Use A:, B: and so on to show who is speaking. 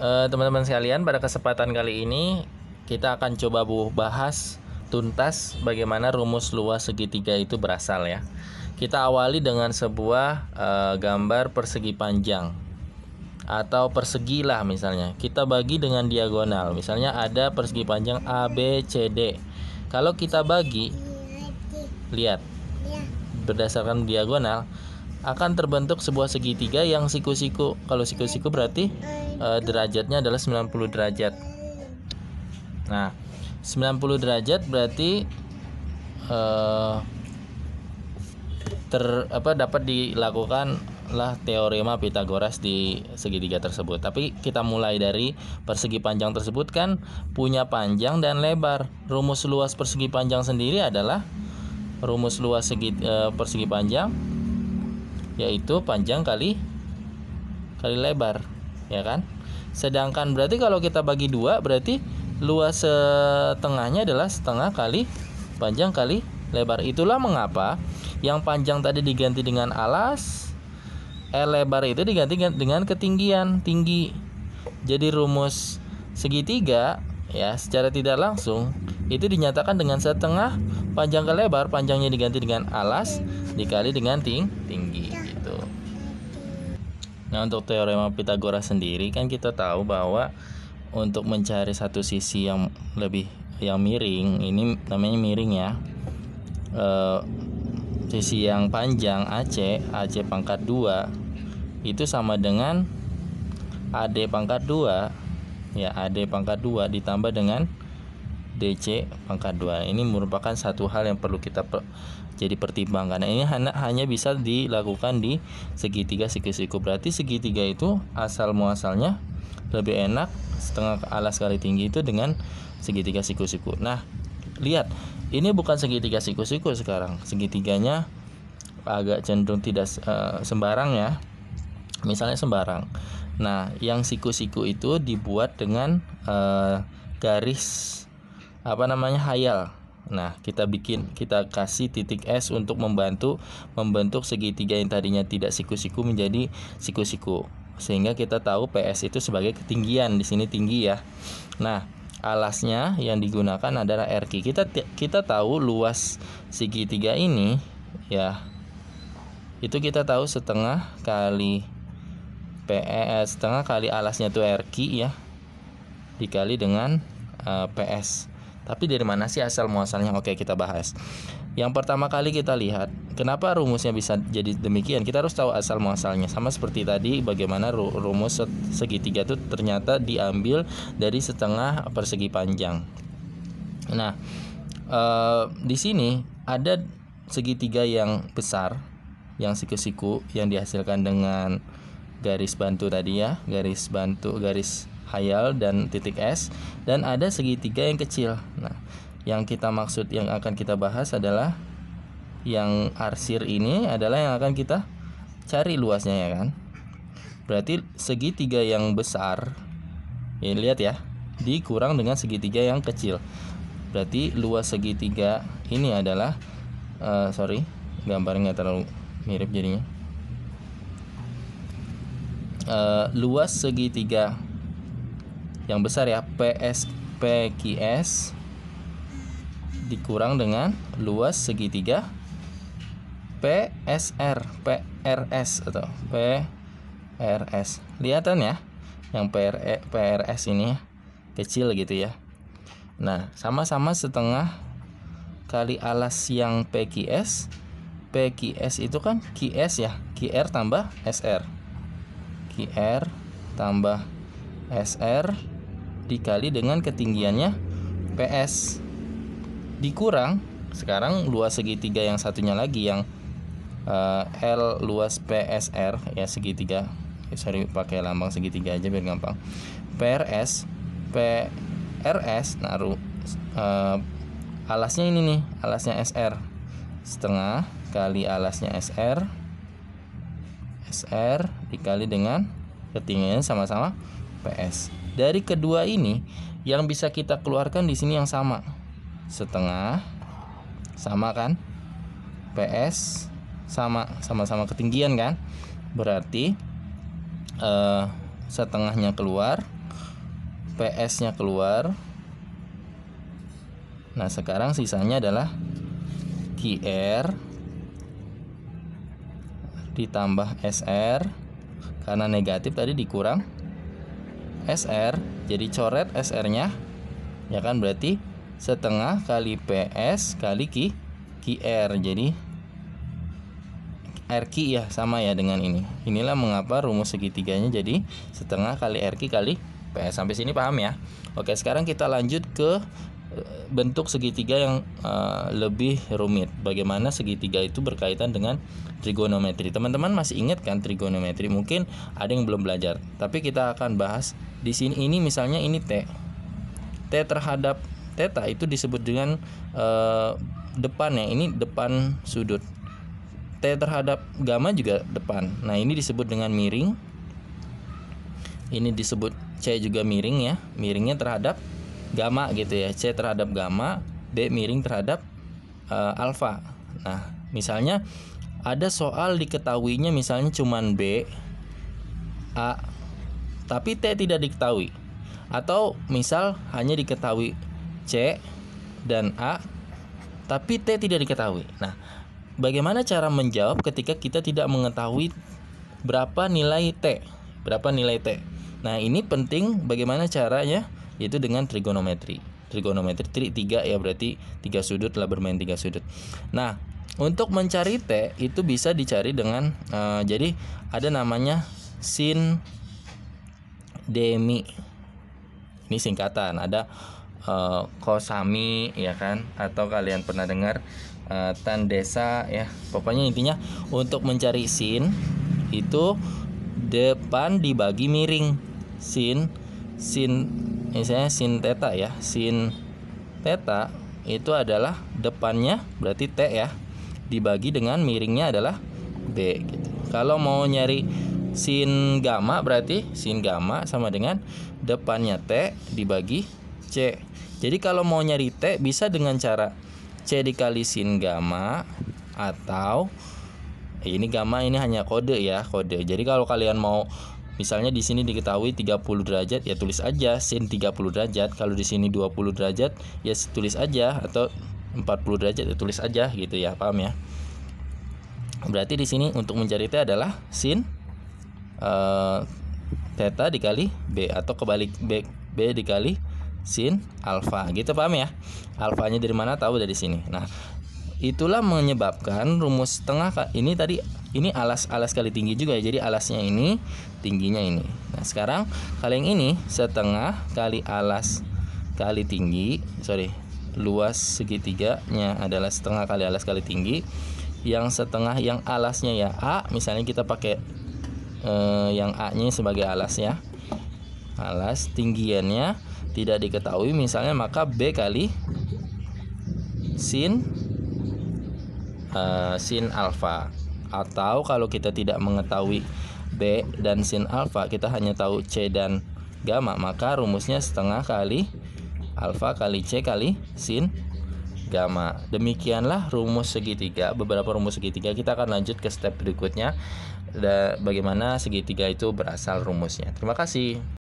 A: Eh, teman-teman sekalian pada kesempatan kali ini kita akan coba bahas tuntas bagaimana rumus luas segitiga itu berasal ya. Kita awali dengan sebuah uh, gambar persegi panjang atau persegi lah misalnya. Kita bagi dengan diagonal. Misalnya ada persegi panjang ABCD. Kalau kita bagi lihat berdasarkan diagonal akan terbentuk sebuah segitiga yang siku-siku. Kalau siku-siku berarti uh, derajatnya adalah 90 derajat. Nah, 90 derajat berarti uh, ter apa dapat dilakukan lah teorema Pitagoras di segitiga tersebut. Tapi kita mulai dari persegi panjang tersebut kan punya panjang dan lebar. Rumus luas persegi panjang sendiri adalah rumus luas segi, e, persegi panjang yaitu panjang kali kali lebar ya kan sedangkan berarti kalau kita bagi dua berarti luas setengahnya adalah setengah kali panjang kali lebar itulah mengapa yang panjang tadi diganti dengan alas L lebar itu diganti dengan ketinggian tinggi jadi rumus segitiga ya secara tidak langsung itu dinyatakan dengan setengah panjang ke lebar panjangnya diganti dengan alas dikali dengan ting tinggi gitu. Nah, untuk teorema Pitagoras sendiri kan kita tahu bahwa untuk mencari satu sisi yang lebih yang miring, ini namanya miring ya. E, sisi yang panjang AC, AC pangkat 2 itu sama dengan AD pangkat 2 ya AD pangkat 2 ditambah dengan DC pangkat 2 ini merupakan satu hal yang perlu kita jadi pertimbangan. ini hanya bisa dilakukan di segitiga siku-siku. Berarti segitiga itu asal muasalnya lebih enak setengah alas kali tinggi itu dengan segitiga siku-siku. Nah, lihat, ini bukan segitiga siku-siku sekarang. Segitiganya agak cenderung tidak uh, sembarang ya. Misalnya sembarang. Nah, yang siku-siku itu dibuat dengan uh, garis apa namanya hayal Nah, kita bikin kita kasih titik S untuk membantu membentuk segitiga yang tadinya tidak siku-siku menjadi siku-siku. Sehingga kita tahu PS itu sebagai ketinggian di sini tinggi ya. Nah, alasnya yang digunakan adalah RQ. Kita kita tahu luas segitiga ini ya. Itu kita tahu setengah kali PS eh, setengah kali alasnya itu RQ ya dikali dengan uh, eh, PS. Tapi dari mana sih asal muasalnya? Oke, kita bahas. Yang pertama kali kita lihat, kenapa rumusnya bisa jadi demikian? Kita harus tahu asal muasalnya. Sama seperti tadi bagaimana rumus segitiga itu ternyata diambil dari setengah persegi panjang. Nah, eh, di sini ada segitiga yang besar, yang siku-siku yang dihasilkan dengan garis bantu tadi ya, garis bantu, garis hayal dan titik S dan ada segitiga yang kecil. Nah, yang kita maksud yang akan kita bahas adalah yang arsir ini adalah yang akan kita cari luasnya ya kan. Berarti segitiga yang besar ya lihat ya dikurang dengan segitiga yang kecil. Berarti luas segitiga ini adalah uh, sorry gambarnya terlalu mirip jadinya. Uh, luas segitiga yang besar ya PSPQS dikurang dengan luas segitiga PSR PRS atau PRS kelihatan ya yang PRE, eh, PRS ini kecil gitu ya nah sama-sama setengah kali alas yang PQS PQS itu kan QS ya QR tambah SR QR tambah SR dikali dengan ketinggiannya PS dikurang sekarang luas segitiga yang satunya lagi yang uh, L luas PSR ya segitiga ya, sorry pakai lambang segitiga aja biar gampang PRS PRS naruh uh, alasnya ini nih alasnya SR setengah kali alasnya SR SR dikali dengan ketinggian sama-sama PS dari kedua ini yang bisa kita keluarkan di sini yang sama. Setengah sama kan? PS sama sama-sama ketinggian kan? Berarti eh, setengahnya keluar, PS-nya keluar. Nah, sekarang sisanya adalah QR ditambah SR karena negatif tadi dikurang SR jadi coret SR-nya ya kan berarti setengah kali PS kali Q QR jadi RQ ya sama ya dengan ini inilah mengapa rumus segitiganya jadi setengah kali RQ kali PS sampai sini paham ya Oke sekarang kita lanjut ke eh, bentuk segitiga yang uh, lebih rumit. Bagaimana segitiga itu berkaitan dengan trigonometri. Teman-teman masih ingat kan trigonometri? Mungkin ada yang belum belajar, tapi kita akan bahas di sini ini misalnya ini T. T terhadap theta itu disebut dengan e, depan ya. Ini depan sudut. T terhadap gamma juga depan. Nah, ini disebut dengan miring. Ini disebut C juga miring ya. Miringnya terhadap gamma gitu ya. C terhadap gamma, D miring terhadap e, eh, alfa. Nah, misalnya ada soal diketahuinya misalnya cuman B A tapi T tidak diketahui. Atau misal hanya diketahui C dan A tapi T tidak diketahui. Nah, bagaimana cara menjawab ketika kita tidak mengetahui berapa nilai T? Berapa nilai T? Nah, ini penting bagaimana caranya yaitu dengan trigonometri. Trigonometri tri, tiga ya berarti tiga sudut lah bermain tiga sudut. Nah, untuk mencari T itu bisa dicari dengan uh, jadi ada namanya sin Demi ini singkatan ada uh, Kosami ya kan atau kalian pernah dengar uh, Tandesa ya pokoknya intinya untuk mencari sin itu depan dibagi miring sin sin misalnya sin teta ya sin teta itu adalah depannya berarti t ya dibagi dengan miringnya adalah b gitu. Kalau mau nyari sin gamma berarti sin gamma sama dengan depannya T dibagi C. Jadi kalau mau nyari T bisa dengan cara C dikali sin gamma atau eh, ini gamma ini hanya kode ya, kode. Jadi kalau kalian mau Misalnya di sini diketahui 30 derajat ya tulis aja sin 30 derajat. Kalau di sini 20 derajat ya tulis aja atau 40 derajat ya tulis aja gitu ya, paham ya? Berarti di sini untuk mencari T adalah sin uh, theta dikali B atau kebalik B, B dikali sin alfa gitu paham ya alfanya dari mana tahu dari sini nah itulah menyebabkan rumus tengah ini tadi ini alas alas kali tinggi juga ya jadi alasnya ini tingginya ini nah sekarang kali yang ini setengah kali alas kali tinggi sorry luas segitiganya adalah setengah kali alas kali tinggi yang setengah yang alasnya ya A misalnya kita pakai eh, yang A-nya sebagai alas ya. Alas tinggiannya tidak diketahui misalnya maka B kali sin uh, sin alfa atau kalau kita tidak mengetahui B dan sin alfa kita hanya tahu C dan gamma maka rumusnya setengah kali alfa kali C kali sin gamma demikianlah rumus segitiga beberapa rumus segitiga kita akan lanjut ke step berikutnya bagaimana segitiga itu berasal rumusnya. Terima kasih.